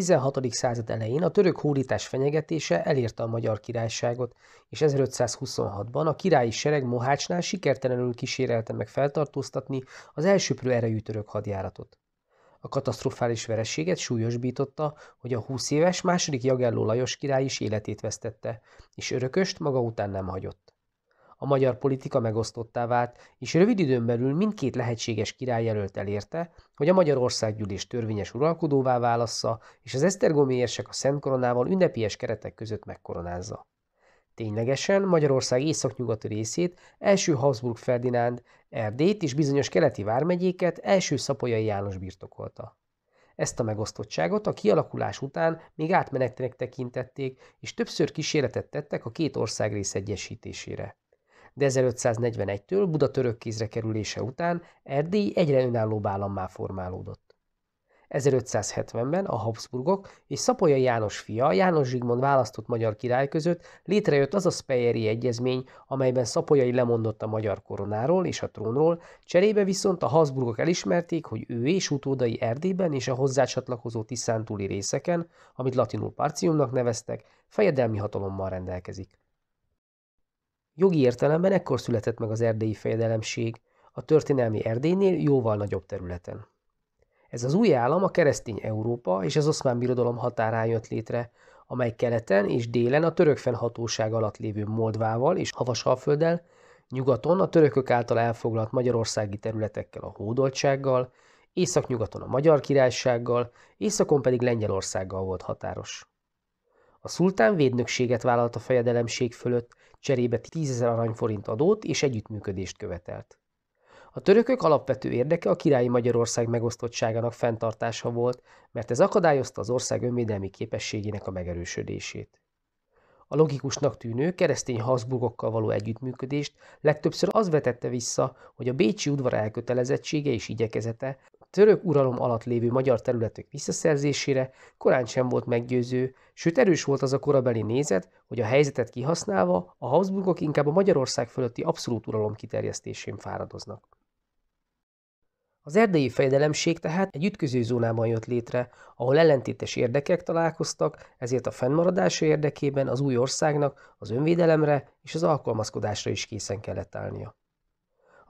16. század elején a török hódítás fenyegetése elérte a magyar királyságot, és 1526-ban a királyi sereg Mohácsnál sikertelenül kísérelte meg feltartóztatni az elsőprő erejű török hadjáratot. A katasztrofális vereséget súlyosbította, hogy a 20 éves második Jagelló Lajos király is életét vesztette, és örököst maga után nem hagyott a magyar politika megosztottá vált, és rövid időn belül mindkét lehetséges királyjelölt elérte, hogy a Magyarországgyűlés törvényes uralkodóvá válassza, és az esztergomi érsek a Szent Koronával ünnepies keretek között megkoronázza. Ténylegesen Magyarország északnyugati részét, első Habsburg Ferdinánd, Erdét és bizonyos keleti vármegyéket első Szapolyai János birtokolta. Ezt a megosztottságot a kialakulás után még átmenetnek tekintették, és többször kísérletet tettek a két ország rész egyesítésére de 1541-től Buda török kézre kerülése után Erdély egyre önállóbb állammá formálódott. 1570-ben a Habsburgok és Szapolya János fia János Zsigmond választott magyar király között létrejött az a Speyeri egyezmény, amelyben Szapolyai lemondott a magyar koronáról és a trónról, cserébe viszont a Habsburgok elismerték, hogy ő és utódai Erdélyben és a hozzácsatlakozó tiszántúli részeken, amit latinul Parciumnak neveztek, fejedelmi hatalommal rendelkezik. Jogi értelemben ekkor született meg az erdélyi fejedelemség, a történelmi Erdélynél jóval nagyobb területen. Ez az új állam a keresztény Európa és az oszmán birodalom határán jött létre, amely keleten és délen a török fennhatóság alatt lévő Moldvával és Havasalfölddel, nyugaton a törökök által elfoglalt magyarországi területekkel a hódoltsággal, északnyugaton a magyar királysággal, északon pedig Lengyelországgal volt határos. A szultán védnökséget vállalt a fejedelemség fölött, cserébe 10 ezer aranyforint adót és együttműködést követelt. A törökök alapvető érdeke a királyi Magyarország megosztottságának fenntartása volt, mert ez akadályozta az ország önvédelmi képességének a megerősödését. A logikusnak tűnő keresztény Habsburgokkal való együttműködést legtöbbször az vetette vissza, hogy a bécsi udvar elkötelezettsége és igyekezete török uralom alatt lévő magyar területek visszaszerzésére korán sem volt meggyőző, sőt erős volt az a korabeli nézet, hogy a helyzetet kihasználva a Habsburgok inkább a Magyarország fölötti abszolút uralom kiterjesztésén fáradoznak. Az erdélyi fejedelemség tehát egy ütköző zónában jött létre, ahol ellentétes érdekek találkoztak, ezért a fennmaradása érdekében az új országnak az önvédelemre és az alkalmazkodásra is készen kellett állnia.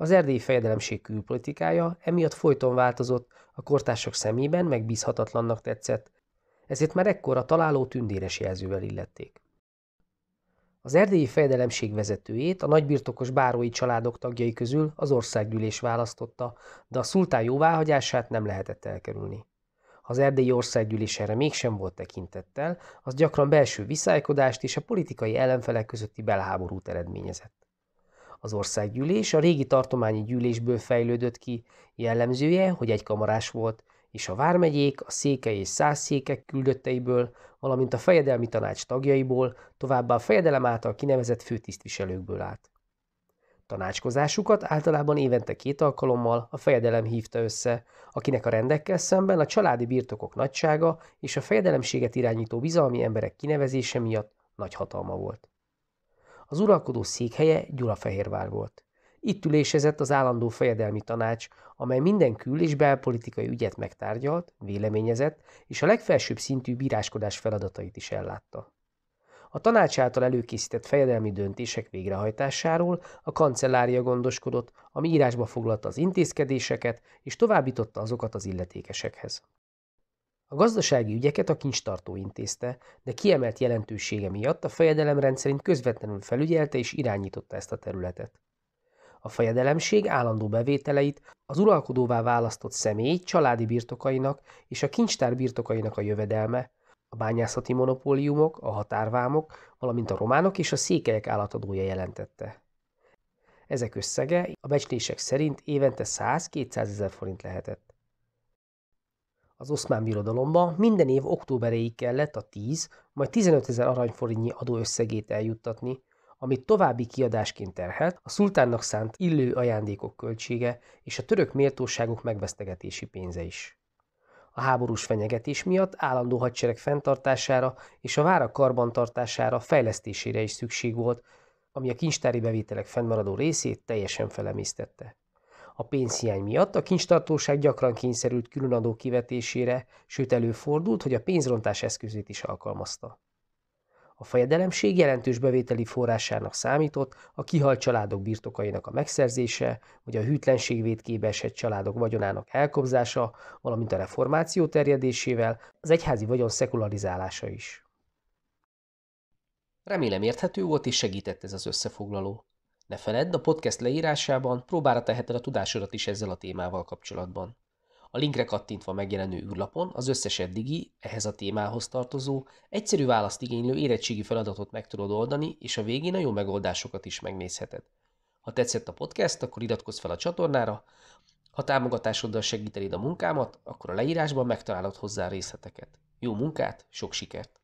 Az erdélyi fejedelemség külpolitikája emiatt folyton változott, a kortársak szemében megbízhatatlannak tetszett, ezért már ekkor a találó tündéres jelzővel illették. Az erdélyi fejedelemség vezetőjét a nagybirtokos bárói családok tagjai közül az országgyűlés választotta, de a szultán jóváhagyását nem lehetett elkerülni. Ha az erdélyi országgyűlés erre mégsem volt tekintettel, az gyakran belső viszálykodást és a politikai ellenfelek közötti belháborút eredményezett. Az országgyűlés a régi tartományi gyűlésből fejlődött ki, jellemzője, hogy egy kamarás volt, és a vármegyék, a székely és székek küldötteiből, valamint a fejedelmi tanács tagjaiból, továbbá a fejedelem által kinevezett főtisztviselőkből állt. Tanácskozásukat általában évente két alkalommal a fejedelem hívta össze, akinek a rendekkel szemben a családi birtokok nagysága és a fejedelemséget irányító bizalmi emberek kinevezése miatt nagy hatalma volt. Az uralkodó székhelye Gyulafehérvár volt. Itt ülésezett az állandó fejedelmi tanács, amely minden kül- és belpolitikai ügyet megtárgyalt, véleményezett, és a legfelsőbb szintű bíráskodás feladatait is ellátta. A tanács által előkészített fejedelmi döntések végrehajtásáról a kancellária gondoskodott, ami írásba foglalta az intézkedéseket, és továbbította azokat az illetékesekhez. A gazdasági ügyeket a kincstartó intézte, de kiemelt jelentősége miatt a fejedelem rendszerint közvetlenül felügyelte és irányította ezt a területet. A fejedelemség állandó bevételeit az uralkodóvá választott személy családi birtokainak és a kincstár birtokainak a jövedelme, a bányászati monopóliumok, a határvámok, valamint a románok és a székelyek állatadója jelentette. Ezek összege a becslések szerint évente 100-200 ezer forint lehetett az oszmán birodalomba, minden év októberéig kellett a 10, majd 15 ezer aranyforintnyi adóösszegét eljuttatni, amit további kiadásként terhelt, a szultánnak szánt illő ajándékok költsége és a török méltóságok megvesztegetési pénze is. A háborús fenyegetés miatt állandó hadsereg fenntartására és a várak karbantartására, fejlesztésére is szükség volt, ami a kincstári bevételek fennmaradó részét teljesen felemésztette. A pénzhiány miatt a kincstartóság gyakran kényszerült különadó kivetésére, sőt előfordult, hogy a pénzrontás eszközét is alkalmazta. A fejedelemség jelentős bevételi forrásának számított a kihalt családok birtokainak a megszerzése, vagy a hűtlenség védkébe esett családok vagyonának elkobzása, valamint a reformáció terjedésével az egyházi vagyon szekularizálása is. Remélem érthető volt és segített ez az összefoglaló. Ne feledd, a podcast leírásában próbára teheted a tudásodat is ezzel a témával kapcsolatban. A linkre kattintva megjelenő űrlapon az összes eddigi, ehhez a témához tartozó, egyszerű választ igénylő érettségi feladatot meg tudod oldani, és a végén a jó megoldásokat is megnézheted. Ha tetszett a podcast, akkor iratkozz fel a csatornára, ha támogatásoddal segítenéd a munkámat, akkor a leírásban megtalálod hozzá részleteket. Jó munkát, sok sikert!